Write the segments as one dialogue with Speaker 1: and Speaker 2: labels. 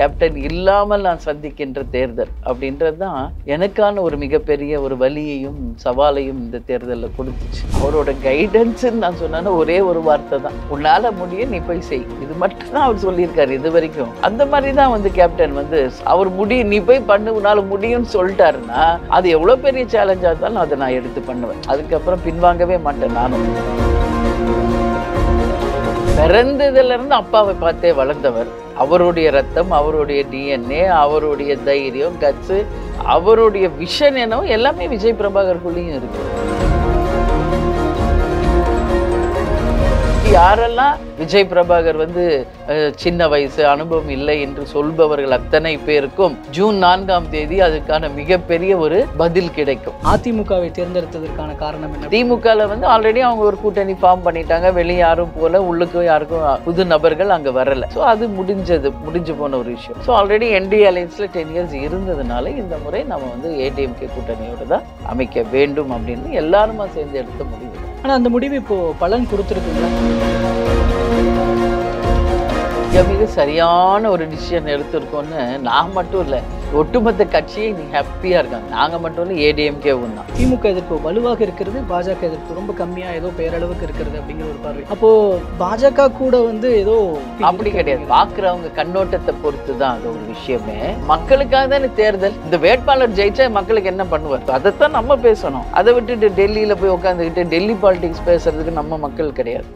Speaker 1: captain இல்லாமல் நான் சந்திக்கின்ற தேர்தல் அப்படின்றது தான் எனக்கான ஒரு மிகப்பெரிய ஒரு வழியையும் சவாலையும் இந்த தேர்தலில் கொடுத்துச்சு அவரோட கைடன்ஸுன்னு நான் சொன்னேன்னா ஒரே ஒரு வார்த்தை தான் உன்னால முடிய நீ போய் செய் இது மட்டும் தான் அவர் சொல்லியிருக்காரு இது வரைக்கும் அந்த மாதிரி தான் வந்து கேப்டன் வந்து அவர் முடியும் நீ போய் பண்ணு உன்னால முடியும்னு சொல்லிட்டாருன்னா அது எவ்வளோ பெரிய சேலஞ்சாக இருந்தாலும் அதை நான் எடுத்து பண்ணுவேன் அதுக்கப்புறம் பின்வாங்கவே மாட்டேன் நானும் பிறந்ததுல இருந்து அப்பாவை பார்த்தே வளர்ந்தவர் அவருடைய ரத்தம் அவருடைய டிஎன்ஏ அவருடைய தைரியம் கட்சு அவருடைய விஷன் எனவும் எல்லாமே விஜய் பிரபாகர்குள்ளேயும் இருக்குது யாரெல்லாம் விஜய் பிரபாகர் வந்து சின்ன வயசு அனுபவம் இல்லை என்று சொல்பவர்கள் அத்தனை பேருக்கும் ஜூன் நான்காம் தேதி அதுக்கான மிகப்பெரிய ஒரு பதில் கிடைக்கும்
Speaker 2: அதிமுகவை தேர்ந்தெடுத்ததற்கான காரணம்
Speaker 1: என்ன திமுக வந்து ஆல்ரெடி அவங்க ஒரு கூட்டணி ஃபார்ம் பண்ணிட்டாங்க வெளியே யாரும் போல உள்ளுக்கு யாருக்கும் புது நபர்கள் அங்க வரல ஸோ அது முடிஞ்சது முடிஞ்சு போன ஒரு விஷயம் ஸோ ஆல்ரெடி என்டி அலையன்ஸ்ல டென் இயர்ஸ் இருந்ததுனால இந்த முறை நம்ம வந்து ஏடிஎம்கே கூட்டணியோட தான் அமைக்க வேண்டும் அப்படின்னு எல்லாருமா சேர்ந்து எடுத்த முடியும்
Speaker 2: ஆனால் அந்த முடிவு இப்போது பலன் கொடுத்துருக்குங்களா
Speaker 1: மிக சரியான ஒரு டிசிஷன் எடுத்திருக்கோன்னு நான் மட்டும் இல்லை ஒட்டுமொத்த கட்சியே இன்னைக்கு ஹாப்பியாக இருக்காங்க நாங்கள் மட்டும் இல்லை ஏடிஎம்கேவும் தான்
Speaker 2: திமுக எதிர்ப்பு வலுவாக இருக்கிறது பாஜக எதிர்ப்பு ரொம்ப கம்மியாக ஏதோ பேரளவுக்கு இருக்கிறது அப்படிங்கிற ஒரு பார்வை அப்போது பாஜக கூட வந்து ஏதோ அப்படி கிடையாது பார்க்குறவங்க கண்ணோட்டத்தை பொறுத்து
Speaker 1: தான் அது ஒரு விஷயமே மக்களுக்காக தானே தேர்தல் இந்த வேட்பாளர் ஜெயிச்சா மக்களுக்கு என்ன பண்ணுவார் அதைத்தான் நம்ம பேசணும் அதை விட்டுட்டு டெல்லியில் போய் உட்காந்துக்கிட்டு டெல்லி பாலிடிக்ஸ் பேசுறதுக்கு நம்ம மக்கள் கிடையாது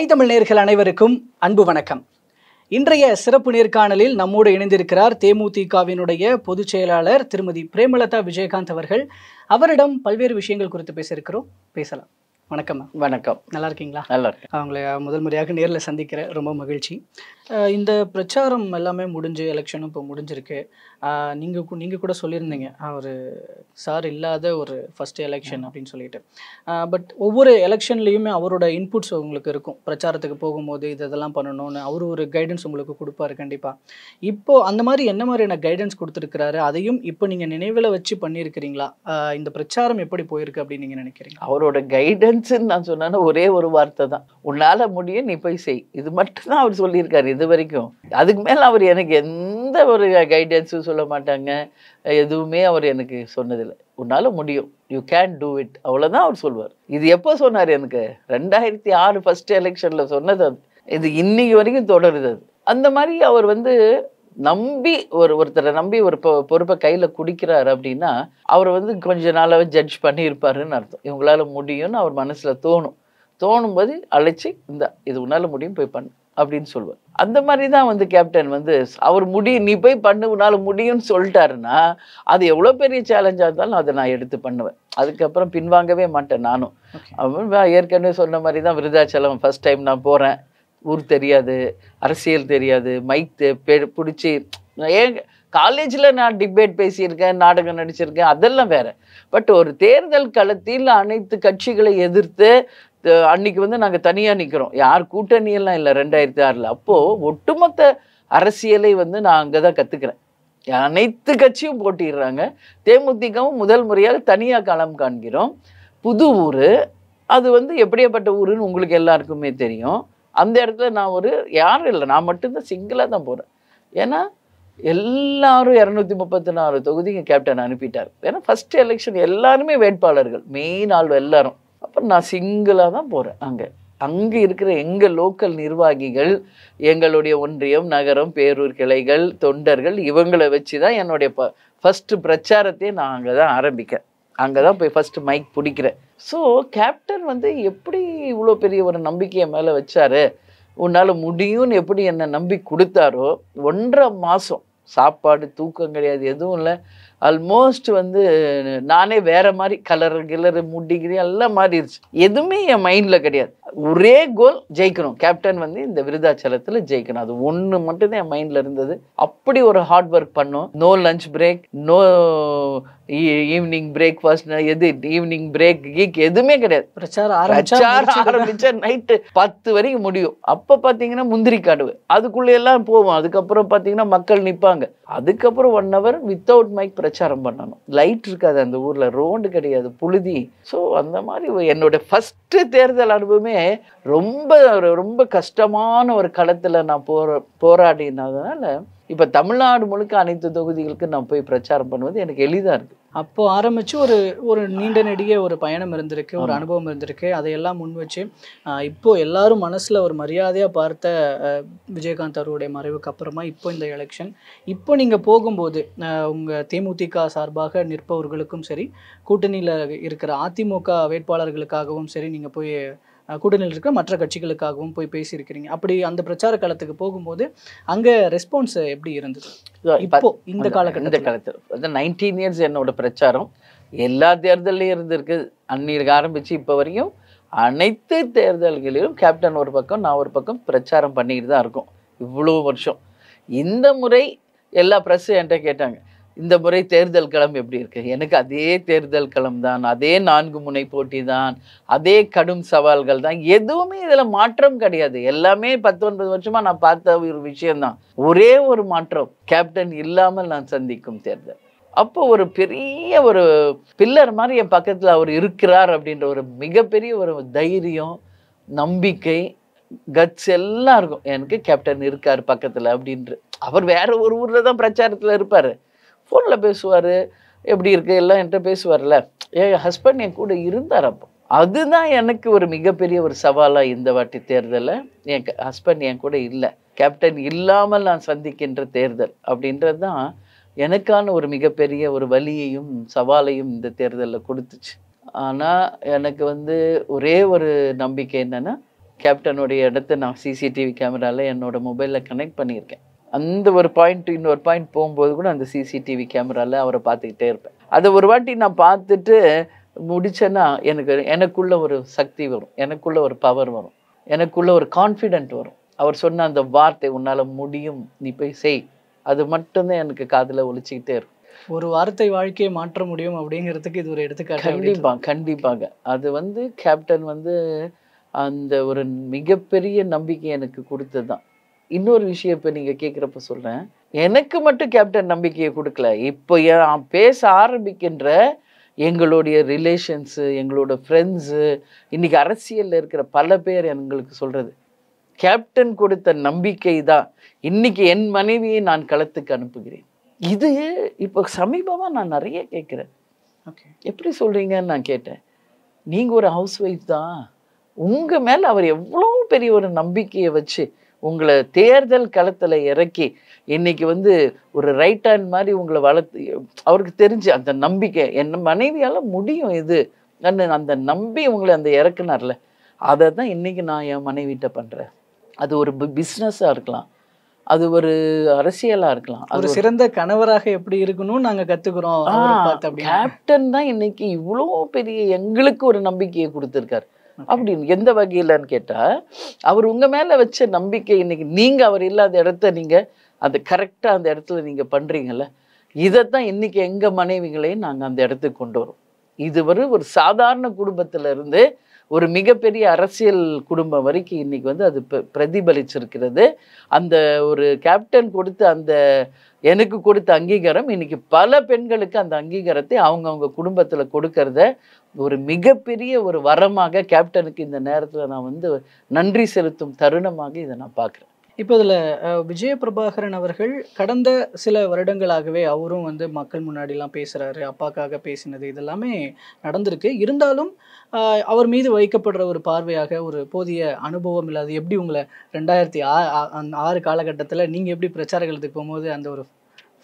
Speaker 2: ஐ தமிழ் நேர்கள் அனைவருக்கும் அன்பு வணக்கம் இன்றைய சிறப்பு நேர்காணலில் நம்மோடு இணைந்திருக்கிறார் தேமுதிகவினுடைய பொதுச் செயலாளர் திருமதி பிரேமலதா விஜயகாந்த் அவர்கள் அவரிடம் பல்வேறு விஷயங்கள் குறித்து பேசியிருக்கிறோம் பேசலாம் வணக்கம் வணக்கம் நல்லா இருக்கீங்களா நல்லா இருக்கு அவங்களை முதல் முறையாக நேரில் சந்திக்கிற ரொம்ப மகிழ்ச்சி இந்த பிரச்சாரம் எல்லாமே முடிஞ்சு எலெக்ஷனும் இப்போ முடிஞ்சிருக்கு நீங்கள் நீங்கள் கூட சொல்லியிருந்தீங்க அவர் சார் இல்லாத ஒரு ஃபஸ்ட் எலெக்ஷன் அப்படின்னு சொல்லிட்டு பட் ஒவ்வொரு எலெக்ஷன்லேயுமே அவரோட இன்புட்ஸ் உங்களுக்கு இருக்கும் பிரச்சாரத்துக்கு போகும்போது இது இதெல்லாம் பண்ணணும்னு அவர் ஒரு கைடன்ஸ் உங்களுக்கு கொடுப்பாரு கண்டிப்பாக இப்போது அந்த மாதிரி என்ன மாதிரியான கைடன்ஸ் கொடுத்துருக்கிறாரு அதையும் இப்போ நீங்கள் நினைவில் வச்சு பண்ணியிருக்கிறீங்களா இந்த பிரச்சாரம் எப்படி போயிருக்கு அப்படின்னு நீங்கள் நினைக்கிறீங்க
Speaker 1: அவரோட கைடன்ஸ்ன்னு நான் சொன்னேன்னா ஒரே ஒரு வார்த்தை தான் உன்னால் முடியும் நீ போய் செய் இது மட்டும்தான் அவர் சொல்லியிருக்காரு இது வரைக்கும் அதுக்கு மேலே அவர் எனக்கு எந்த ஒரு கைடன்ஸும் சொல்ல மாட்டாங்க எதுவுமே அவர் எனக்கு சொன்னதில்லை உன்னால் முடியும் யூ கேன் டூ இட் அவ்வளோதான் அவர் சொல்வார் இது எப்போ சொன்னார் எனக்கு ரெண்டாயிரத்தி ஆறு ஃபஸ்ட்டு எலெக்ஷனில் சொன்னது அது இது இன்னைக்கு வரைக்கும் தொடருது அது அந்த மாதிரி அவர் வந்து நம்பி ஒரு ஒருத்தரை நம்பி ஒரு பொறுப்பை கையில் குடிக்கிறார் அப்படின்னா அவர் வந்து கொஞ்ச நாளாக ஜட்ஜ் பண்ணியிருப்பாருன்னு அர்த்தம் இவங்களால முடியும்னு அவர் மனசில் தோணும் தோணும் போது அழைச்சி இந்த இது உன்னால் முடியும் போய் பண்ணு அப்படின்னு சொல்லுவார் அந்த மாதிரி தான் வந்து கேப்டன் வந்து அவர் முடி நீ போய் பண்ணுனால முடியும்னு சொல்லிட்டாருன்னா அது எவ்வளோ பெரிய சேலஞ்சாக இருந்தாலும் அதை நான் எடுத்து பண்ணுவேன் அதுக்கப்புறம் பின்வாங்கவே மாட்டேன் நானும் ஏற்கனவே சொன்ன மாதிரி தான் விருதாச்சலம் ஃபஸ்ட் டைம் நான் போகிறேன் ஊர் தெரியாது அரசியல் தெரியாது மைத்து பிடிச்சி ஏன் காலேஜில் நான் டிபேட் பேசியிருக்கேன் நாடகம் நடிச்சிருக்கேன் அதெல்லாம் வேறு பட் ஒரு தேர்தல் களத்தில் அனைத்து கட்சிகளை எதிர்த்து அன்னைக்கு வந்து நாங்கள் தனியாக நிற்கிறோம் யார் கூட்டணியெல்லாம் இல்லை ரெண்டாயிரத்தி ஆறில் அப்போது ஒட்டுமொத்த அரசியலை வந்து நான் அங்கே தான் கற்றுக்கிறேன் அனைத்து கட்சியும் போட்டிடுறாங்க தேமுதிகவும் முதல் முறையாக தனியாக களம் காண்கிறோம் புது ஊர் அது வந்து எப்படியாப்பட்ட ஊருன்னு உங்களுக்கு எல்லாருக்குமே தெரியும் அந்த இடத்துல நான் ஒரு யாரும் இல்லை நான் மட்டும்தான் சிங்கிளாக தான் போகிறேன் ஏன்னா எல்லாரும் இரநூத்தி முப்பத்தி நாலு தொகுதிங்க கேப்டன் அனுப்பிட்டார் ஏன்னா ஃபஸ்ட் எலெக்ஷன் எல்லாருமே வேட்பாளர்கள் மெயின் ஆள் எல்லாரும் அப்போ நான் சிங்கிளாக தான் போகிறேன் அங்கே அங்கே இருக்கிற எங்கள் லோக்கல் நிர்வாகிகள் எங்களுடைய ஒன்றியம் நகரம் பேரூர் கிளைகள் தொண்டர்கள் இவங்களை வச்சு தான் என்னுடைய ப ஃபஸ்ட்டு பிரச்சாரத்தையே நான் அங்கே தான் ஆரம்பிக்கிறேன் அங்கே தான் போய் ஃபஸ்ட்டு மைக் பிடிக்கிறேன் ஸோ கேப்டன் வந்து எப்படி இவ்வளோ பெரிய ஒரு நம்பிக்கையை மேலே வச்சார் உன்னால் முடியும்னு எப்படி என்னை நம்பி கொடுத்தாரோ ஒன்றரை மாதம் சாப்பாடு தூக்கம் கிடையாது எதுவும் இல்லை ஆல்மோஸ்ட் வந்து நானே வேற மாதிரி கலர் கிளர் முட்டிகிரி எல்லாம் மாறிடுச்சு எதுவுமே என் மைண்டில் கிடையாது ஒரே கோல் ஜெயிக்கணும் கேப்டன் வந்து இந்த விருதாச்சலத்தில் ஜெயிக்கணும் அது ஒன்று மட்டும்தான் என் மைண்டில் இருந்தது அப்படி ஒரு ஹார்ட் ஒர்க் பண்ணோம் no lunch break no evening breakfast எது ஈவினிங் பிரேக் கீக் எதுவுமே கிடையாது
Speaker 2: பிரச்சாரம் ஆரம்பிச்சா
Speaker 1: நைட்டு பத்து வரைக்கும் முடியும் அப்போ பார்த்தீங்கன்னா முந்திரி காடுவு அதுக்குள்ளே எல்லாம் போவோம் அதுக்கப்புறம் பார்த்தீங்கன்னா மக்கள் நிற்பாங்க அதுக்கப்புறம் ஒன் ஹவர் வித்தவுட் மைக் பிரச்சாரம் பண்ணணும் லைட் இருக்காது அந்த ஊரில் ரோண்டு கிடையாது புழுதி ஸோ அந்த மாதிரி என்னோடய ஃபஸ்ட்டு தேர்தல் அனுபவமே ரொம்ப ரொம்ப கஷ்டமான ஒரு களத்தில் நான் போற போராடினதுனால இப்போ தமிழ்நாடு
Speaker 2: முழுக்க அனைத்து தொகுதிகளுக்கு நான் போய் பிரச்சாரம் பண்ணுவது எனக்கு எளிதாக இருக்குது அப்போ ஆரம்பித்து ஒரு ஒரு நீண்ட நெடிய ஒரு பயணம் இருந்திருக்கு ஒரு அனுபவம் இருந்திருக்கு அதையெல்லாம் முன் வச்சு இப்போ எல்லாரும் மனசில் ஒரு மரியாதையாக பார்த்த விஜயகாந்த் அவருடைய மறைவுக்கு அப்புறமா இப்போ இந்த எலெக்ஷன் இப்போ நீங்கள் போகும்போது உங்கள் தேமுதிக சார்பாக நிற்பவர்களுக்கும் சரி கூட்டணியில் இருக்கிற அதிமுக வேட்பாளர்களுக்காகவும் சரி நீங்கள் போய் கூட்டணியில் இருக்கிற மற்ற கட்சிகளுக்காகவும் போய் பேசியிருக்கிறீங்க அப்படி அந்த பிரச்சார காலத்துக்கு போகும்போது அங்கே ரெஸ்பான்ஸ் எப்படி இருந்தது இப்போ இந்த கால இந்த காலத்தில் நைன்டீன் இயர்ஸ் என்னோட பிரச்சாரம் எல்லா
Speaker 1: தேர்தலையும் இருந்திருக்கு அந்நீருக்கு ஆரம்பித்து இப்போ வரையும் அனைத்து தேர்தல்களிலும் கேப்டன் ஒரு பக்கம் நான் ஒரு பக்கம் பிரச்சாரம் பண்ணிக்கிட்டு தான் இருக்கோம் இவ்வளோ வருஷம் இந்த முறை எல்லா ப்ரெஸ்ஸும் என்கிட்ட கேட்டாங்க இந்த முறை தேர்தல் களம் எப்படி இருக்கு எனக்கு அதே தேர்தல் களம் தான் அதே நான்கு முனை போட்டி தான் அதே கடும் சவால்கள் தான் எதுவுமே இதில் மாற்றம் கிடையாது எல்லாமே பத்து ஒன்பது வருஷமாக நான் பார்த்த ஒரு விஷயம்தான் ஒரே ஒரு மாற்றம் கேப்டன் இல்லாமல் நான் சந்திக்கும் தேர்தல் அப்போ ஒரு பெரிய ஒரு பில்லர் மாதிரி என் பக்கத்தில் அவர் இருக்கிறார் அப்படின்ற ஒரு மிகப்பெரிய ஒரு தைரியம் நம்பிக்கை கட்ஸ் எல்லாம் இருக்கும் எனக்கு கேப்டன் இருக்கார் பக்கத்தில் அப்படின்ற அவர் வேற ஒரு ஊரில் தான் பிரச்சாரத்தில் இருப்பார் ஃபோனில் பேசுவார் எப்படி இருக்கு எல்லாம் என்கிட்ட பேசுவார்ல என் ஹஸ்பண்ட் என் கூட இருந்தார் அப்போ அதுதான் எனக்கு ஒரு மிகப்பெரிய ஒரு சவாலாக இந்த வாட்டி தேர்தலில் என் ஹஸ்பண்ட் என் கூட இல்லை கேப்டன் இல்லாமல் நான் சந்திக்கின்ற தேர்தல் அப்படின்றது தான் எனக்கான ஒரு மிகப்பெரிய ஒரு வழியையும் சவாலையும் இந்த தேர்தலில் கொடுத்துச்சு ஆனால் எனக்கு வந்து ஒரே ஒரு நம்பிக்கை என்னென்னா கேப்டனுடைய இடத்த நான் சிசிடிவி கேமராவில் என்னோடய மொபைலில் கனெக்ட் பண்ணியிருக்கேன் அந்த ஒரு பாயிண்ட் இன்னொரு பாயிண்ட் போகும்போது கூட அந்த சிசிடிவி கேமராவில் அவரை பார்த்துக்கிட்டே இருப்பேன் அதை ஒரு வாட்டி நான் பார்த்துட்டு முடிச்சேன்னா எனக்கு எனக்குள்ள ஒரு சக்தி வரும் எனக்குள்ள ஒரு பவர் வரும் எனக்குள்ள ஒரு கான்ஃபிடென்ட் வரும் அவர் சொன்ன அந்த வார்த்தை உன்னால் முடியும் நீ போய் செய் அது மட்டும்தான் எனக்கு காதில் ஒழிச்சிக்கிட்டே இருக்கும்
Speaker 2: ஒரு வார்த்தை வாழ்க்கையை மாற்ற முடியும் அப்படிங்கிறதுக்கு இது ஒரு எடுத்துக்காட்டு கண்டிப்பாக
Speaker 1: கண்டிப்பாங்க அது வந்து கேப்டன் வந்து அந்த ஒரு மிகப்பெரிய நம்பிக்கை எனக்கு கொடுத்தது தான் இன்னொரு விஷயம் இப்போ நீங்கள் கேட்குறப்ப சொல்கிறேன் எனக்கு மட்டும் கேப்டன் நம்பிக்கையை கொடுக்கல இப்போ நான் பேச ஆரம்பிக்கின்ற எங்களுடைய ரிலேஷன்ஸு எங்களோட ஃப்ரெண்ட்ஸு இன்றைக்கி அரசியலில் இருக்கிற பல பேர் எங்களுக்கு சொல்கிறது கேப்டன் கொடுத்த நம்பிக்கை தான் இன்றைக்கி என் மனைவியை நான் களத்துக்கு அனுப்புகிறேன் இது இப்போ சமீபமாக நான் நிறைய கேட்குறேன் ஓகே எப்படி சொல்கிறீங்கன்னு நான் கேட்டேன் நீங்கள் ஒரு ஹவுஸ் ஒய்ஃப் தான் உங்கள் மேலே அவர் எவ்வளோ பெரிய ஒரு நம்பிக்கையை வச்சு உங்களை தேர்தல் களத்தில் இறக்கி இன்னைக்கு வந்து ஒரு ரைட் ஹேண்ட் மாதிரி உங்களை வளர்த்து அவருக்கு தெரிஞ்சு அந்த நம்பிக்கை என் மனைவியால் முடியும் இது அந்த நம்பி உங்களை அந்த இறக்குனார்ல அதை தான் இன்னைக்கு நான் என் மனைவிட்ட பண்ணுறேன் அது ஒரு பிஸ்னஸாக இருக்கலாம் அது ஒரு அரசியலாக இருக்கலாம் அது சிறந்த கணவராக எப்படி இருக்கணும்னு நாங்கள் கற்றுக்குறோம் கேப்டன் தான் இன்னைக்கு இவ்வளோ பெரிய எங்களுக்கு ஒரு நம்பிக்கையை கொடுத்துருக்காரு அப்படின்னு எந்த வகையிலன்னு கேட்டால் அவர் உங்கள் மேலே வச்ச நம்பிக்கை இன்னைக்கு நீங்கள் அவர் இல்லாத இடத்த நீங்கள் அந்த கரெக்டாக அந்த இடத்துல நீங்கள் பண்ணுறீங்கள இதைத்தான் இன்றைக்கி எங்கள் மனைவிகளையும் நாங்கள் அந்த இடத்துக்கு கொண்டு வரோம் இதுவரை ஒரு சாதாரண குடும்பத்திலருந்து ஒரு மிகப்பெரிய அரசியல் குடும்பம் வரைக்கும் இன்றைக்கி வந்து அது பிரதிபலிச்சிருக்கிறது அந்த ஒரு கேப்டன் கொடுத்த அந்த எனக்கு கொடுத்த அங்கீகாரம் இன்றைக்கி பல பெண்களுக்கு அந்த அங்கீகாரத்தை அவங்கவுங்க குடும்பத்தில் கொடுக்கறத ஒரு மிகப்பெரிய ஒரு வரமாக கேப்டனுக்கு இந்த நேரத்தில் நான் வந்து நன்றி செலுத்தும் தருணமாக இதை நான் பார்க்குறேன்
Speaker 2: இப்போ இதில் விஜய பிரபாகரன் அவர்கள் கடந்த சில வருடங்களாகவே அவரும் வந்து மக்கள் முன்னாடிலாம் பேசுகிறாரு அப்பாக்காக பேசினது இதெல்லாமே நடந்திருக்கு இருந்தாலும் அவர் மீது வைக்கப்படுற ஒரு பார்வையாக ஒரு போதிய அனுபவம் இல்லை அது எப்படி உங்களை ரெண்டாயிரத்தி ஆறு காலகட்டத்தில் நீங்கள் எப்படி பிரச்சாரங்களுக்கு போகும்போது அந்த ஒரு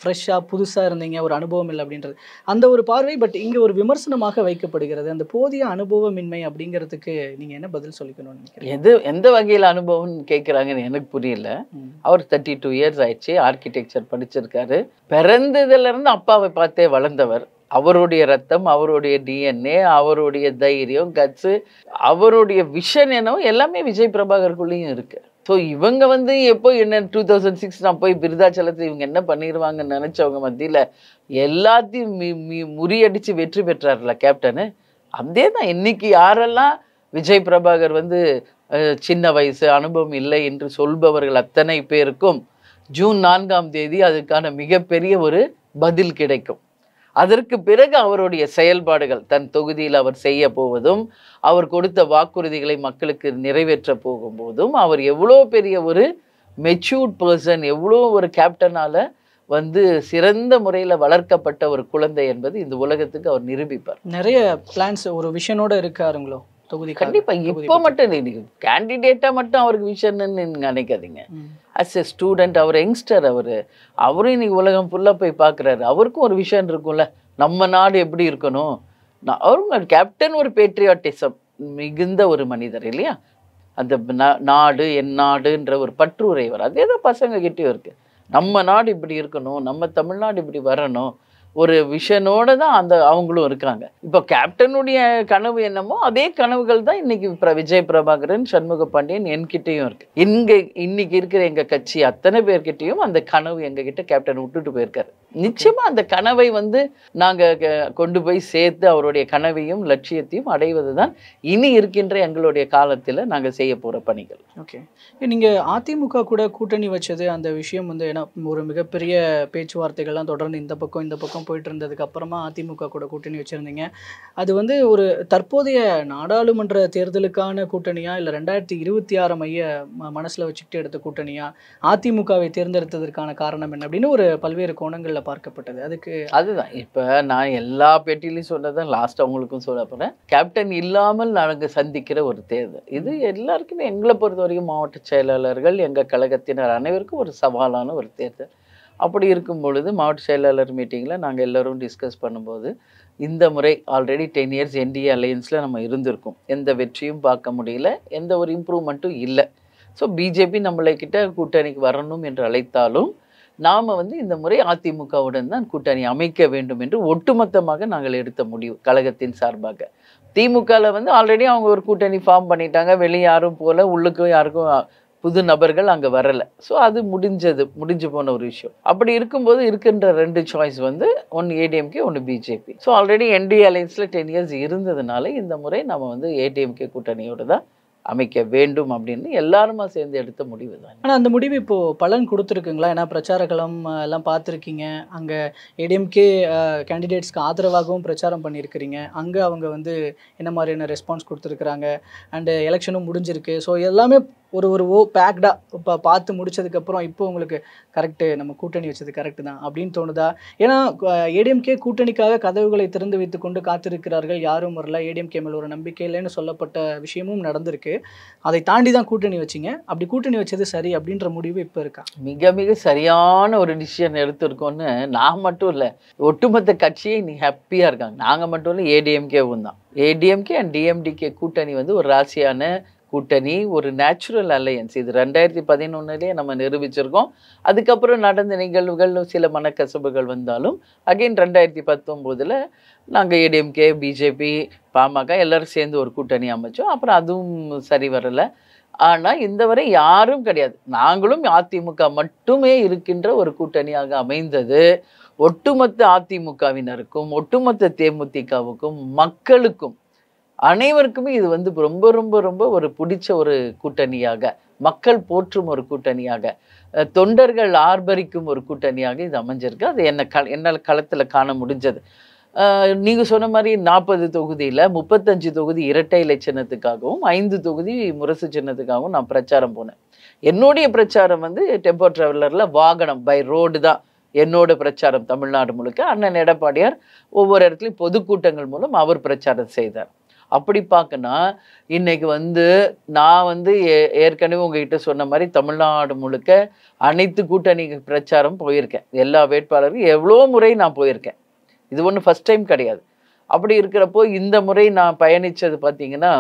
Speaker 2: ஃப்ரெஷ்ஷாக புதுசாக இருந்தீங்க ஒரு அனுபவம் இல்லை அப்படின்றது அந்த ஒரு பார்வை பட் இங்கே ஒரு விமர்சனமாக வைக்கப்படுகிறது அந்த போதிய அனுபவமின்மை அப்படிங்கிறதுக்கு நீங்கள் என்ன பதில் சொல்லிக்கணும்னு நினைக்கிறேன் எது எந்த
Speaker 1: வகையில் அனுபவம்னு கேட்குறாங்கன்னு எனக்கு புரியல அவர் தேர்ட்டி டூ இயர்ஸ் ஆயிடுச்சு ஆர்கிடெக்சர் படிச்சிருக்காரு பிறந்ததுலேருந்து அப்பாவை பார்த்தே வளர்ந்தவர் அவருடைய ரத்தம் அவருடைய டிஎன்ஏ அவருடைய தைரியம் கட்ஸு அவருடைய விஷன் என்னவோ எல்லாமே விஜய் பிரபாகருக்குள்ளேயும் இருக்குது ஸோ இவங்க வந்து எப்போ என்ன டூ தௌசண்ட் சிக்ஸ் நான் போய் பிரிதாச்சலத்தில் இவங்க என்ன பண்ணிடுவாங்கன்னு நினச்சவங்க மத்தியில் எல்லாத்தையும் மி மி முறியடித்து வெற்றி பெற்றார்ல கேப்டனு அதே தான் இன்றைக்கி யாரெல்லாம் விஜய் பிரபாகர் வந்து சின்ன வயசு அனுபவம் இல்லை என்று சொல்பவர்கள் அத்தனை பேருக்கும் ஜூன் நான்காம் தேதி அதுக்கான மிகப்பெரிய ஒரு பதில் கிடைக்கும் அதற்கு பிறகு அவருடைய செயல்பாடுகள் தன் தொகுதியில் அவர் செய்ய போவதும் அவர் கொடுத்த வாக்குறுதிகளை மக்களுக்கு நிறைவேற்ற போகும்போதும் அவர் எவ்வளோ பெரிய ஒரு மெச்சூர்ட் பர்சன் எவ்வளோ ஒரு கேப்டனால் வந்து சிறந்த முறையில் வளர்க்கப்பட்ட ஒரு குழந்தை என்பது இந்த உலகத்துக்கு அவர் நிரூபிப்பார்
Speaker 2: நிறைய பிளான்ஸ் ஒரு விஷனோடு இருக்காருங்களோ தொகுதி கண்டிப்பா இப்ப மட்டும் இது கேண்டிடேட்டா மட்டும்
Speaker 1: அவருக்கு விஷன்னு நினைக்காதீங்க அஸ் எ ஸ்டூடெண்ட் அவர் யங்ஸ்டர் அவரு அவரும் இன்னைக்கு உலகம் ஃபுல்லாக போய் பாக்குறாரு அவருக்கும் ஒரு விஷன் இருக்கும்ல நம்ம நாடு எப்படி இருக்கணும் நான் அவரும் கேப்டன் ஒரு பேட்ரியாட்டிசம் மிகுந்த ஒரு மனிதர் இல்லையா அந்த நாடு என் நாடுன்ற ஒரு பற்று உரைவர் அதே தான் பசங்க கிட்டேயும் இருக்கு நம்ம நாடு இப்படி இருக்கணும் நம்ம தமிழ்நாடு இப்படி வரணும் ஒரு விஷனோட தான் அந்த அவங்களும் இருக்காங்க இப்போ கேப்டனுடைய கனவு என்னமோ அதே கனவுகள் தான் இன்னைக்கு விஜய் பிரபாகரன் சண்முக பாண்டியன் என்கிட்டயும் இருக்கு இங்க இன்னைக்கு இருக்கிற எங்க கட்சி அத்தனை பேர்கிட்டையும் அந்த கனவு எங்ககிட்ட கேப்டன் விட்டுட்டு போயிருக்காரு நிச்சயமா அந்த கனவை வந்து நாங்க கொண்டு போய் சேர்த்து அவருடைய கனவையும் லட்சியத்தையும் அடைவதுதான் இனி இருக்கின்ற எங்களுடைய காலத்துல நாங்க செய்ய போற பணிகள்
Speaker 2: ஓகே நீங்க அதிமுக கூட கூட்டணி வச்சது அந்த விஷயம் வந்து ஏன்னா ஒரு மிகப்பெரிய பேச்சுவார்த்தைகள்லாம் தொடர்ந்து இந்த பக்கம் இந்த பக்கம் போயிட்டு இருந்ததுக்கு அப்புறமா அதிமுக கூட கூட்டணி வச்சிருந்தீங்க அது வந்து ஒரு தற்போதைய நாடாளுமன்ற தேர்தலுக்கான கூட்டணியா இல்ல ரெண்டாயிரத்தி இருபத்தி ஆறு மைய மனசுல வச்சுக்கிட்டு எடுத்த கூட்டணியா அதிமுகவை தேர்ந்தெடுத்ததற்கான காரணம் என்ன அப்படின்னு ஒரு பல்வேறு கோணங்கள் பேட்டிகளில் பார்க்கப்பட்டது அதுக்கு அதுதான்
Speaker 1: இப்போ நான் எல்லா பேட்டிலையும் சொன்னதான் லாஸ்ட்டு அவங்களுக்கும் சொல்ல போகிறேன் கேப்டன் இல்லாமல் நாங்கள் சந்திக்கிற ஒரு தேர்தல் இது எல்லாருக்குமே எங்களை பொறுத்த வரைக்கும் மாவட்ட செயலாளர்கள் எங்கள் கழகத்தினர் அனைவருக்கும் ஒரு சவாலான ஒரு தேர்தல் அப்படி இருக்கும் பொழுது மாவட்ட செயலாளர் மீட்டிங்கில் நாங்கள் எல்லோரும் டிஸ்கஸ் பண்ணும்போது இந்த முறை ஆல்ரெடி டென் இயர்ஸ் என்டிஏ அலையன்ஸில் நம்ம இருந்திருக்கோம் எந்த வெற்றியும் பார்க்க முடியல எந்த ஒரு இம்ப்ரூவ்மெண்ட்டும் இல்லை ஸோ பிஜேபி நம்மளை கிட்ட கூட்டணிக்கு வரணும் என்று அழைத்தாலும் நாம் வந்து இந்த முறை அதிமுகவுடன் தான் கூட்டணி அமைக்க வேண்டும் என்று ஒட்டுமொத்தமாக நாங்கள் எடுத்த முடிவு கழகத்தின் சார்பாக திமுகவில் வந்து ஆல்ரெடி அவங்க ஒரு கூட்டணி ஃபார்ம் பண்ணிட்டாங்க வெளியே யாரும் போகல உள்ளுக்கும் யாருக்கும் புது நபர்கள் அங்கே வரலை ஸோ அது முடிஞ்சது முடிஞ்சு போன ஒரு விஷயம் அப்படி இருக்கும்போது இருக்கின்ற ரெண்டு சாய்ஸ் வந்து ஒன்று ஏடிஎம்கே ஒன்று பிஜேபி ஸோ ஆல்ரெடி என்டி அலைன்ஸில் டென் இயர்ஸ் இருந்ததுனால இந்த முறை நம்ம வந்து ஏடிஎம்கே கூட்டணியோடு தான் அமைக்க வேண்டும் அப்படின்னு எல்லாருமா சேர்ந்து எடுத்த முடிவு தான்
Speaker 2: ஆனால் அந்த முடிவு இப்போது பலன் கொடுத்துருக்குங்களா ஏன்னா பிரச்சாரகளம் எல்லாம் பார்த்துருக்கீங்க அங்கே ஏடிஎம்கே கேண்டிடேட்ஸ்க்கு ஆதரவாகவும் பிரச்சாரம் பண்ணியிருக்கிறீங்க அங்கே அவங்க வந்து என்ன மாதிரியான ரெஸ்பான்ஸ் கொடுத்துருக்குறாங்க அண்டு எலெக்ஷனும் முடிஞ்சிருக்கு ஸோ எல்லாமே ஒரு ஒரு ஓ பேக்டாக இப்போ பார்த்து முடிச்சதுக்கப்புறம் இப்போ உங்களுக்கு கரெக்டு நம்ம கூட்டணி வச்சது கரெக்டு தான் அப்படின்னு தோணுதா ஏன்னா ஏடிஎம்கே கூட்டணிக்காக கதவுகளை திறந்து வைத்து கொண்டு காத்திருக்கிறார்கள் யாரும் வரல ஏடிஎம்கே மேல் ஒரு நம்பிக்கை இல்லைன்னு சொல்லப்பட்ட விஷயமும் நடந்திருக்கு அதை தாண்டி தான் கூட்டணி வச்சிங்க அப்படி கூட்டணி வச்சது சரி அப்படின்ற முடிவு இப்போ இருக்கா மிக மிக சரியான ஒரு டிசிஷன்
Speaker 1: எடுத்திருக்கோம்னு நான் மட்டும் இல்லை ஒட்டுமொத்த கட்சியை நீ ஹாப்பியாக இருக்காங்க நாங்கள் மட்டும் இல்லை ஏடிஎம்கேவும் தான் ஏடிஎம்கே அண்ட் டிஎம்டிகே கூட்டணி வந்து ஒரு ராசியான கூட்டணி ஒரு நேச்சுரல் அலையன்ஸ் இது ரெண்டாயிரத்தி பதினொன்னுலேயே நம்ம நிரூபிச்சிருக்கோம் அதுக்கப்புறம் நடந்த நிகழ்வுகள் சில மனக்கசபுகள் வந்தாலும் அகெயின் ரெண்டாயிரத்தி பத்தொம்போதில் நாங்கள் ஏடிஎம்கே பிஜேபி பாமக எல்லோரும் சேர்ந்து ஒரு கூட்டணி அமைச்சோம் அப்புறம் அதுவும் சரி வரலை ஆனால் இந்த வரை யாரும் கிடையாது நாங்களும் அதிமுக மட்டுமே இருக்கின்ற ஒரு கூட்டணியாக அமைந்தது ஒட்டுமொத்த அதிமுகவினருக்கும் ஒட்டுமொத்த தேமுதிகவுக்கும் மக்களுக்கும் அனைவருக்குமே இது வந்து ரொம்ப ரொம்ப ரொம்ப ஒரு பிடிச்ச ஒரு கூட்டணியாக மக்கள் போற்றும் ஒரு கூட்டணியாக தொண்டர்கள் ஆர்ப்பரிக்கும் ஒரு கூட்டணியாக இது அமைஞ்சிருக்கு அது என்ன க என்னால் களத்தில் காண முடிஞ்சது நீங்கள் சொன்ன மாதிரி நாற்பது தொகுதியில் முப்பத்தஞ்சு தொகுதி இரட்டை இலை சின்னத்துக்காகவும் ஐந்து தொகுதி முரசு சின்னத்துக்காகவும் நான் பிரச்சாரம் போனேன் என்னுடைய பிரச்சாரம் வந்து டெம்போ ட்ராவலரில் வாகனம் பை ரோடு தான் என்னோட பிரச்சாரம் தமிழ்நாடு முழுக்க அண்ணன் எடப்பாடியார் ஒவ்வொரு இடத்துலையும் பொதுக்கூட்டங்கள் மூலம் அவர் பிரச்சாரம் செய்தார் அப்படி பார்க்கனா இன்னைக்கு வந்து நான் வந்து ஏற்கனவே உங்ககிட்ட சொன்ன மாதிரி தமிழ்நாடு முழுக்க அனைத்து கூட்டணி பிரச்சாரம் போயிருக்கேன் எல்லா வேட்பாளரும் எவ்வளோ முறை நான் போயிருக்கேன் இது ஒன்றும் ஃபஸ்ட் டைம் கிடையாது அப்படி இருக்கிறப்போ இந்த முறை நான் பயணித்தது பார்த்திங்கன்னா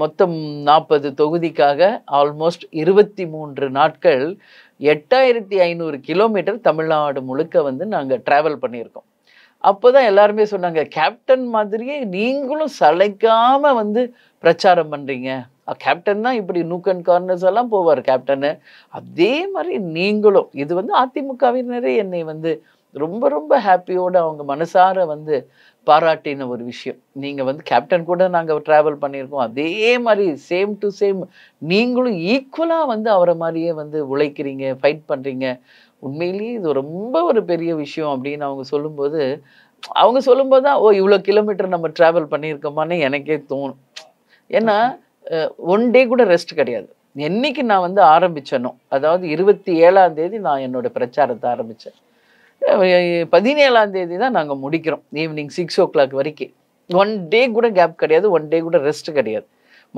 Speaker 1: மொத்தம் நாற்பது தொகுதிக்காக ஆல்மோஸ்ட் இருபத்தி மூன்று நாட்கள் எட்டாயிரத்தி ஐநூறு கிலோமீட்டர் தமிழ்நாடு முழுக்க வந்து நாங்கள் ட்ராவல் பண்ணியிருக்கோம் அப்போதான் எல்லாருமே சொன்னாங்க கேப்டன் மாதிரியே நீங்களும் சளைக்காம வந்து பிரச்சாரம் பண்றீங்க கேப்டன் தான் இப்படி நூக்கன் கார்னர்ஸ் எல்லாம் போவார் கேப்டனு அதே மாதிரி நீங்களும் இது வந்து அதிமுகவினரே என்னை வந்து ரொம்ப ரொம்ப ஹாப்பியோடு அவங்க மனசார வந்து பாராட்டின ஒரு விஷயம் நீங்கள் வந்து கேப்டன் கூட நாங்கள் ட்ராவல் பண்ணியிருக்கோம் அதே மாதிரி சேம் டு சேம் நீங்களும் ஈக்குவலாக வந்து அவரை மாதிரியே வந்து உழைக்கிறீங்க ஃபைட் பண்ணுறீங்க உண்மையிலேயே இது ரொம்ப ஒரு பெரிய விஷயம் அப்படின்னு அவங்க சொல்லும்போது அவங்க சொல்லும்போது தான் ஓ இவ்வளோ கிலோமீட்டர் நம்ம ட்ராவல் பண்ணியிருக்கோமான்னு எனக்கே தோணும் ஏன்னா ஒன் டே கூட ரெஸ்ட் கிடையாது என்னைக்கு நான் வந்து ஆரம்பித்தனோ அதாவது இருபத்தி ஏழாம் தேதி நான் என்னோட பிரச்சாரத்தை ஆரம்பித்தேன் பதினேழாம் தேதி தான் நாங்கள் முடிக்கிறோம் ஈவினிங் சிக்ஸ் ஓ கிளாக் வரைக்கும் ஒன் டே கூட கேப் கிடையாது ஒன் டே கூட ரெஸ்ட் கிடையாது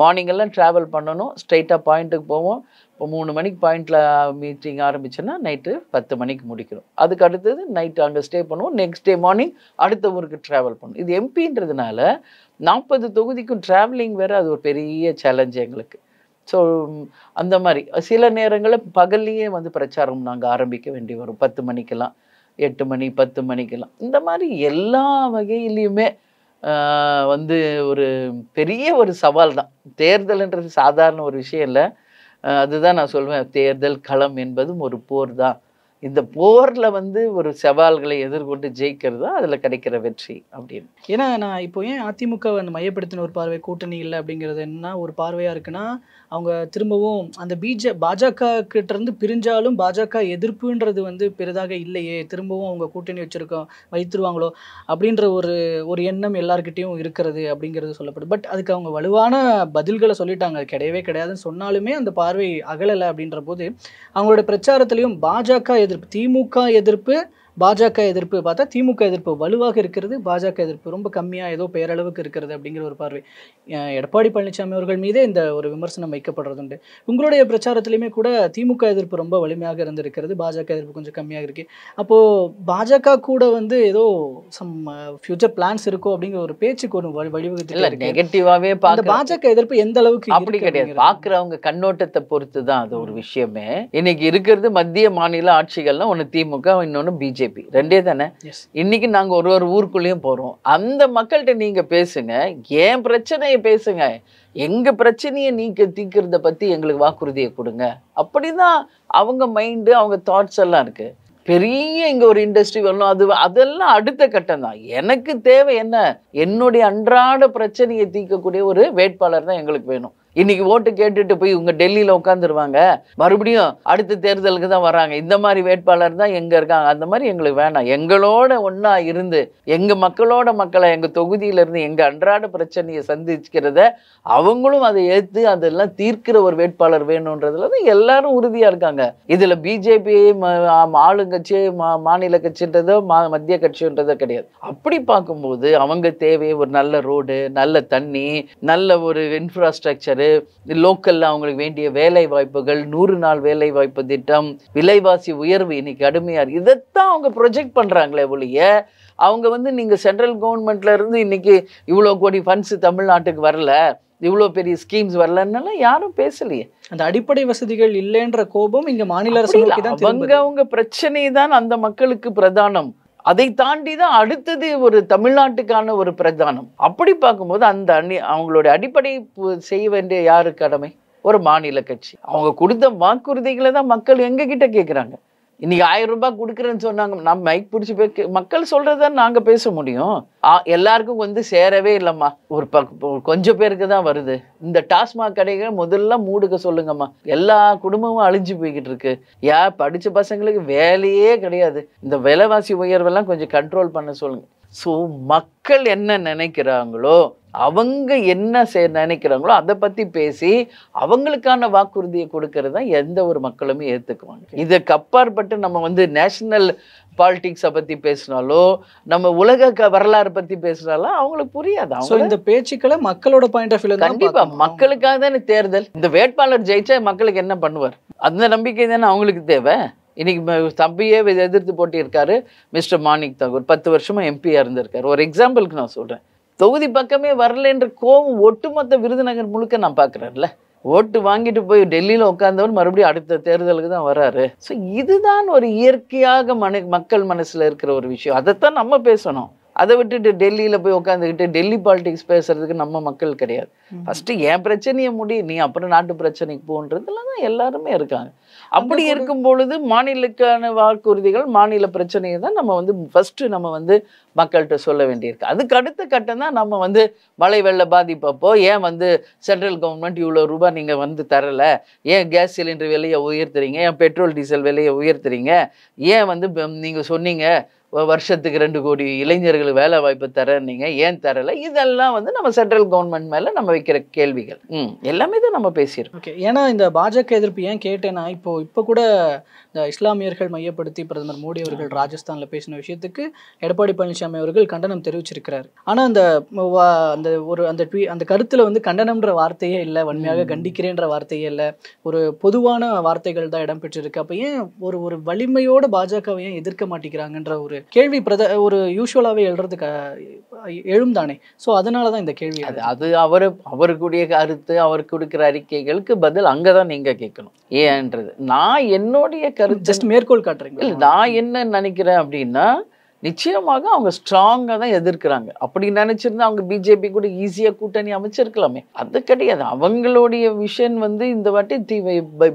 Speaker 1: மார்னிங்கெல்லாம் ட்ராவல் பண்ணணும் ஸ்ட்ரைட்டாக பாயிண்ட்டுக்கு போவோம் இப்போ மூணு மணிக்கு பாயிண்டில் மீட்டிங் ஆரம்பிச்சுன்னா நைட்டு பத்து மணிக்கு முடிக்கணும் அதுக்கு அடுத்தது நைட்டு அங்கே ஸ்டே பண்ணுவோம் நெக்ஸ்ட் டே மார்னிங் அடுத்த ஊருக்கு ட்ராவல் பண்ணும் இது எம்பின்றதுனால நாற்பது தொகுதிக்கும் ட்ராவலிங் வேறு அது ஒரு பெரிய சேலஞ்சு எங்களுக்கு ஸோ அந்த மாதிரி சில நேரங்களில் பகல்லையே வந்து பிரச்சாரம் நாங்கள் ஆரம்பிக்க வேண்டி வரும் பத்து மணிக்கெல்லாம் எட்டு மணி பத்து மணிக்கெல்லாம் இந்த மாதிரி எல்லா வகையிலையுமே வந்து ஒரு பெரிய ஒரு சவால் தான் தேர்தல்ன்றது சாதாரண ஒரு விஷயம் இல்லை அதுதான் நான் சொல்வேன் தேர்தல் களம் என்பதும் ஒரு போர் தான் இந்த போரில் வந்து ஒரு சவால்களை எதிர்கொண்டு ஜெயிக்கிறது தான் அதில் கிடைக்கிற வெற்றி அப்படின்னு
Speaker 2: ஏன்னா நான் இப்போ ஏன் அதிமுக மையப்படுத்தின ஒரு பார்வை கூட்டணி இல்லை அப்படிங்கிறது என்ன ஒரு பார்வையாக இருக்குன்னா அவங்க திரும்பவும் அந்த பிஜ பாஜக கிட்டேருந்து பிரிஞ்சாலும் பாஜக எதிர்ப்புன்றது வந்து பெரிதாக இல்லையே திரும்பவும் அவங்க கூட்டணி வச்சிருக்கோம் வைத்துருவாங்களோ அப்படின்ற ஒரு ஒரு எண்ணம் எல்லாருக்கிட்டையும் இருக்கிறது அப்படிங்கிறது சொல்லப்படுது பட் அதுக்கு அவங்க வலுவான பதில்களை சொல்லிட்டாங்க கிடையவே கிடையாதுன்னு சொன்னாலுமே அந்த பார்வை அகலலை அப்படின்ற போது அவங்களோட பிரச்சாரத்துலேயும் பாஜக எதிர்ப்பு திமுக எதிர்ப்பு பாஜக எதிர்ப்பு பார்த்தா திமுக எதிர்ப்பு வலுவாக இருக்கிறது பாஜக எதிர்ப்பு ரொம்ப கம்மியாக ஏதோ பேரளவுக்கு இருக்கிறது அப்படிங்கிற ஒரு பார்வை எடப்பாடி பழனிசாமி அவர்கள் மீதே இந்த ஒரு விமர்சனம் வைக்கப்படுறதுண்டு உங்களுடைய பிரச்சாரத்திலையுமே கூட திமுக எதிர்ப்பு ரொம்ப வலிமையாக இருந்திருக்கிறது பாஜக எதிர்ப்பு கொஞ்சம் கம்மியாக இருக்குது அப்போது பாஜக கூட வந்து ஏதோ சம் ஃபியூச்சர் பிளான்ஸ் இருக்கோ அப்படிங்கிற ஒரு பேச்சுக்கு ஒரு வழிவகுத்து நெகட்டிவாகவே பார்த்து பாஜக
Speaker 1: எதிர்ப்பு எந்த அளவுக்கு அப்படி கிடையாது பார்க்குறவங்க கண்ணோட்டத்தை பொறுத்து தான் அது ஒரு விஷயமே இன்னைக்கு இருக்கிறது மத்திய மாநில ஆட்சிகள்லாம் ஒன்று திமுக இன்னொன்று பிஜேபி பிஜேபி ரெண்டே தானே இன்னைக்கு நாங்கள் ஒரு ஒரு ஊருக்குள்ளேயும் போகிறோம் அந்த மக்கள்கிட்ட நீங்கள் பேசுங்க என் பிரச்சனையை பேசுங்க எங்கள் பிரச்சனையை நீக்க தீக்கிறத பற்றி எங்களுக்கு வாக்குறுதியை கொடுங்க அப்படி தான் அவங்க மைண்டு அவங்க தாட்ஸ் எல்லாம் இருக்குது பெரிய இங்கே ஒரு இண்டஸ்ட்ரி வரணும் அது அதெல்லாம் அடுத்த கட்டம் தான் எனக்கு தேவை என்ன என்னுடைய அன்றாட பிரச்சனையை தீர்க்கக்கூடிய ஒரு வேட்பாளர் தான் எங்களுக்கு வேணும் இன்னைக்கு ஓட்டு கேட்டுட்டு போய் உங்கள் டெல்லியில் உட்காந்துருவாங்க மறுபடியும் அடுத்த தேர்தலுக்கு தான் வராங்க இந்த மாதிரி வேட்பாளர் தான் எங்கே இருக்காங்க அந்த மாதிரி எங்களுக்கு வேணாம் எங்களோட ஒன்றா இருந்து எங்கள் மக்களோட மக்களை எங்கள் தொகுதியிலேருந்து எங்கள் அன்றாட பிரச்சனையை சந்திச்சுக்கிறத அவங்களும் அதை ஏற்று அதெல்லாம் தீர்க்கிற ஒரு வேட்பாளர் வேணுன்றதுல தான் எல்லாரும் உறுதியாக இருக்காங்க இதில் பிஜேபி ஆளுங்கட்சி மா மாநில கட்சின்றதோ மா மத்திய கட்சின்றதோ கிடையாது அப்படி பார்க்கும்போது அவங்க தேவை ஒரு நல்ல ரோடு நல்ல தண்ணி நல்ல ஒரு இன்ஃப்ராஸ்ட்ரக்சர் செய்கிறது லோக்கல்ல அவங்களுக்கு வேண்டிய வேலை வாய்ப்புகள் நூறு நாள் வேலை வாய்ப்பு திட்டம் விலைவாசி உயர்வு இன்னைக்கு இருக்கு இதைத்தான் அவங்க ப்ரொஜெக்ட் பண்றாங்களே ஒழிய அவங்க வந்து நீங்க சென்ட்ரல் கவர்மெண்ட்ல இருந்து இன்னைக்கு இவ்வளவு கோடி ஃபண்ட்ஸ் தமிழ்நாட்டுக்கு வரல இவ்வளோ பெரிய ஸ்கீம்ஸ் வரலன்னால யாரும் பேசலையே அந்த அடிப்படை வசதிகள் இல்லைன்ற கோபம் இங்க மாநில அரசு அவங்க அவங்க பிரச்சனை தான் அந்த மக்களுக்கு பிரதானம் அதை தாண்டி தான் அடுத்தது ஒரு தமிழ்நாட்டுக்கான ஒரு பிரதானம் அப்படி பார்க்கும்போது அந்த அணி அவங்களுடைய அடிப்படை செய்ய வேண்டிய யாரு கடமை ஒரு மாநில கட்சி அவங்க கொடுத்த வாக்குறுதிகளை தான் மக்கள் எங்ககிட்ட கேட்குறாங்க இன்னைக்கு ஆயிரம் ரூபாய் கொடுக்குறேன்னு சொன்னாங்க நான் மைக் பிடிச்சி போய் மக்கள் சொல்றத நாங்க பேச முடியும் எல்லாருக்கும் வந்து சேரவே இல்லைம்மா ஒரு ப கொஞ்சம் பேருக்கு தான் வருது இந்த டாஸ்மாக் கடைகள் முதல்ல மூடுக்க சொல்லுங்கம்மா எல்லா குடும்பமும் அழிஞ்சு போய்கிட்டு இருக்கு யா படித்த பசங்களுக்கு வேலையே கிடையாது இந்த விலைவாசி உயர்வெல்லாம் கொஞ்சம் கண்ட்ரோல் பண்ண சொல்லுங்க ஸோ மக்கள் என்ன நினைக்கிறாங்களோ அவங்க என்ன செய் நினைக்கிறாங்களோ அதை பற்றி பேசி அவங்களுக்கான வாக்குறுதியை கொடுக்கறது தான் எந்த ஒரு மக்களுமே ஏற்றுக்குவாங்க இதுக்கு அப்பாற்பட்டு நம்ம வந்து நேஷனல் பாலிடிக்ஸை பற்றி பேசினாலோ நம்ம உலக க வரலாறு பற்றி பேசினாலோ அவங்களுக்கு புரியாது அவங்க இந்த பேச்சுக்களை மக்களோட பாயிண்ட் ஆஃப் வியூ கண்டிப்பாக மக்களுக்காக தானே தேர்தல் இந்த வேட்பாளர் ஜெயிச்சா மக்களுக்கு என்ன பண்ணுவார் அந்த நம்பிக்கை தானே அவங்களுக்கு தேவை இன்னைக்கு தம்பியே எதிர்த்து போட்டியிருக்காரு மிஸ்டர் மாணிக் தாகூர் பத்து வருஷமா எம்பியா இருந்திருக்காரு ஒரு எக்ஸாம்பிளுக்கு நான் சொல்றேன் தொகுதி பக்கமே வரல என்று கோபம் ஒட்டுமொத்த விருதுநகர் முழுக்க நான் பார்க்குறேன்ல ஓட்டு வாங்கிட்டு போய் டெல்லியில் உட்காந்தவன் மறுபடியும் அடுத்த தேர்தலுக்கு தான் வராரு ஸோ இதுதான் ஒரு இயற்கையாக மனு மக்கள் மனசில் இருக்கிற ஒரு விஷயம் அதைத்தான் நம்ம பேசணும் அதை விட்டுட்டு டெல்லியில் போய் உட்காந்துக்கிட்டு டெல்லி பாலிடிக்ஸ் பேசுறதுக்கு நம்ம மக்கள் கிடையாது ஃபஸ்ட்டு என் பிரச்சனையை முடி நீ அப்புறம் நாட்டு பிரச்சனைக்கு போன்றதுலாம் தான் எல்லாருமே இருக்காங்க அப்படி இருக்கும் பொழுது மாநிலக்கான வாக்குறுதிகள் மாநில பிரச்சனையை தான் நம்ம வந்து ஃபர்ஸ்ட் நம்ம வந்து மக்கள்கிட்ட சொல்ல வேண்டியிருக்கு அதுக்கு அடுத்த கட்டம் தான் நம்ம வந்து மழை வெள்ள பாதிப்பப்போ ஏன் வந்து சென்ட்ரல் கவர்மெண்ட் இவ்வளோ ரூபாய் நீங்கள் வந்து தரல ஏன் கேஸ் சிலிண்டர் விலையை உயர்த்துறீங்க ஏன் பெட்ரோல் டீசல் விலையை உயர்த்துறீங்க ஏன் வந்து நீங்கள் சொன்னீங்க வருஷத்துக்கு ரெண்டு கோடி இளைஞர்களுக்கு வேலை வாய்ப்பு தரேன்னீங்க ஏன் தரலை இதெல்லாம் வந்து
Speaker 2: நம்ம சென்ட்ரல் கவர்மெண்ட் மேலே நம்ம வைக்கிற கேள்விகள் ம் எல்லாமே தான் நம்ம பேசியிருக்கோம் ஓகே ஏன்னா இந்த பாஜக எதிர்ப்பு ஏன் கேட்டேன்னா இப்போ இப்போ கூட இந்த இஸ்லாமியர்கள் மையப்படுத்தி பிரதமர் மோடி அவர்கள் ராஜஸ்தானில் பேசின விஷயத்துக்கு எடப்பாடி பழனிசாமி அவர்கள் கண்டனம் தெரிவிச்சிருக்கிறார் ஆனால் அந்த அந்த ஒரு அந்த ட்வீ அந்த கருத்தில் வந்து கண்டனம்ன்ற வார்த்தையே இல்லை வன்மையாக கண்டிக்கிறேன்ற வார்த்தையே இல்லை ஒரு பொதுவான வார்த்தைகள் தான் இடம்பெற்றிருக்கு அப்போ ஏன் ஒரு ஒரு வலிமையோட பாஜகவை ஏன் எதிர்க்க மாட்டேங்கிறாங்கன்ற ஒரு கேள்வி பிரத ஒரு யூஸ்வலாகவே க எழும் தானே ஸோ அதனால தான் இந்த கேள்வி அது அது அவர் அவருக்குடைய கருத்து அவர் கொடுக்குற அறிக்கைகளுக்கு பதில் அங்கே தான் நீங்கள்
Speaker 1: கேட்கணும் ஏன்றது நான் என்னுடைய கருத்து ஜஸ்ட் மேற்கோள் காட்டுறீங்க இல்லை நான் என்ன நினைக்கிறேன் அப்படின்னா நிச்சயமாக அவங்க ஸ்ட்ராங்காக தான் எதிர்க்கிறாங்க அப்படி நினச்சிருந்தா அவங்க பிஜேபி கூட ஈஸியாக கூட்டணி அமைச்சிருக்கலாமே அது கிடையாது அவங்களுடைய விஷன் வந்து இந்த வாட்டி தீ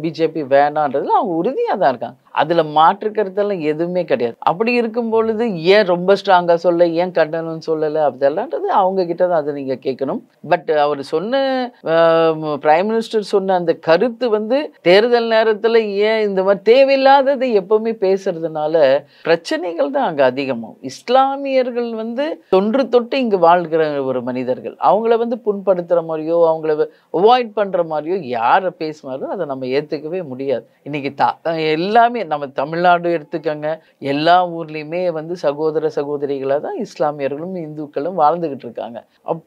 Speaker 1: பிஜேபி வேணான்றதுல அவங்க உறுதியாக தான் இருக்காங்க அதில் மாற்றுக்கிறதெல்லாம் எதுவுமே கிடையாது அப்படி இருக்கும் பொழுது ஏன் ரொம்ப ஸ்ட்ராங்காக சொல்ல ஏன் கண்டனம் சொல்லலை அப்படிலான்றது அவங்க கிட்ட தான் அதை நீங்கள் கேட்கணும் பட் அவர் சொன்ன பிரைம் மினிஸ்டர் சொன்ன அந்த கருத்து வந்து தேர்தல் நேரத்தில் ஏன் இந்த மாதிரி தேவையில்லாததை எப்பவுமே பேசுறதுனால பிரச்சனைகள் தான் அங்கே அதிகமாகும் இஸ்லாமியர்கள் வந்து தொன்று தொட்டு இங்கே வாழ்கிற ஒரு மனிதர்கள் அவங்கள வந்து புண்படுத்துகிற மாதிரியோ அவங்கள அவாய்ட் பண்ணுற மாதிரியோ யாரை பேசுனாலும் அதை நம்ம ஏற்றுக்கவே முடியாது இன்னைக்கு தா எல்லாமே நம்ம தமிழ்நாடு எடுத்துக்கோங்க எல்லா ஊர்லேயுமே வந்து சகோதர சகோதரிகளாக தான் இஸ்லாமியர்களும் இந்துக்களும் வாழ்ந்துக்கிட்டு இருக்காங்க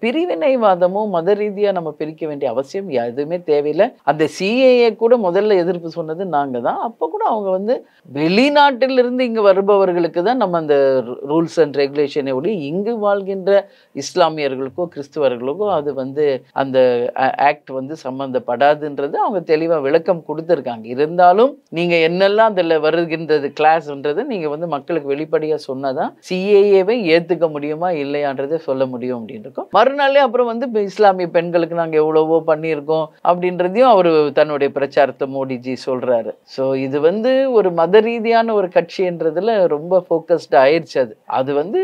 Speaker 1: பிரிவினைவாதமும் மத ரீதியாக நம்ம பிரிக்க வேண்டிய அவசியம் எதுவுமே தேவையில்லை அந்த சிஏஏ கூட முதல்ல எதிர்ப்பு சொன்னது நாங்கள் தான் அப்போ கூட அவங்க வந்து வெளிநாட்டிலிருந்து இங்கே வருபவர்களுக்கு தான் நம்ம அந்த ரூல்ஸ் அண்ட் ரெகுலேஷனை ஒளி இங்கு வாழ்கின்ற இஸ்லாமியர்களுக்கோ கிறிஸ்துவர்களுக்கோ அது வந்து அந்த ஆக்ட் வந்து சம்மந்தப்படாதுன்றது அவங்க தெளிவாக விளக்கம் கொடுத்துருக்காங்க இருந்தாலும் நீங்கள் என்னெல்லாம் அந்த அதில் வருகின்றது கிளாஸ்ன்றது நீங்கள் வந்து மக்களுக்கு வெளிப்படையாக சொன்னால் தான் சிஏஏவை ஏற்றுக்க முடியுமா இல்லையான்றதை சொல்ல முடியும் அப்படின்னு இருக்கும் மறுநாளே அப்புறம் வந்து இஸ்லாமிய பெண்களுக்கு நாங்கள் எவ்வளவோ பண்ணியிருக்கோம் அப்படின்றதையும் அவர் தன்னுடைய பிரச்சாரத்தை மோடிஜி சொல்கிறாரு ஸோ இது வந்து ஒரு மத ரீதியான ஒரு கட்சின்றதுல ரொம்ப ஃபோக்கஸ்டாக ஆயிடுச்சு அது அது வந்து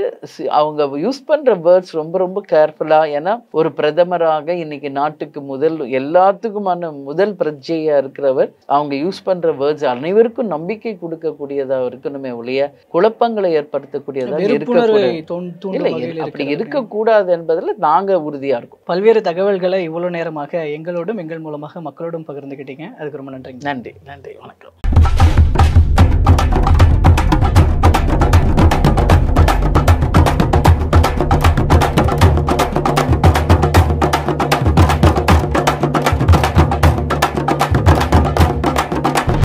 Speaker 1: அவங்க யூஸ் பண்ணுற வேர்ட்ஸ் ரொம்ப ரொம்ப கேர்ஃபுல்லாக ஏன்னா ஒரு பிரதமராக இன்னைக்கு நாட்டுக்கு முதல் எல்லாத்துக்குமான முதல் பிரஜையாக இருக்கிறவர் அவங்க யூஸ் பண்ணுற வேர்ட்ஸ் அனைவருக்கும் நம்பி நம்பிக்கை கொடுக்கக்கூடியதா இருக்கணுமே ஒழிய குழப்பங்களை ஏற்படுத்தக்கூடியதா இருக்கக்கூடாது அப்படி இருக்கக்கூடாது என்பதில் நாங்க உறுதியா
Speaker 2: இருக்கும் பல்வேறு தகவல்களை இவ்வளவு நேரமாக எங்களோடும் எங்கள் மூலமாக மக்களோடும் பகிர்ந்துகிட்டீங்க அதுக்கு ரொம்ப நன்றி நன்றி நன்றி வணக்கம்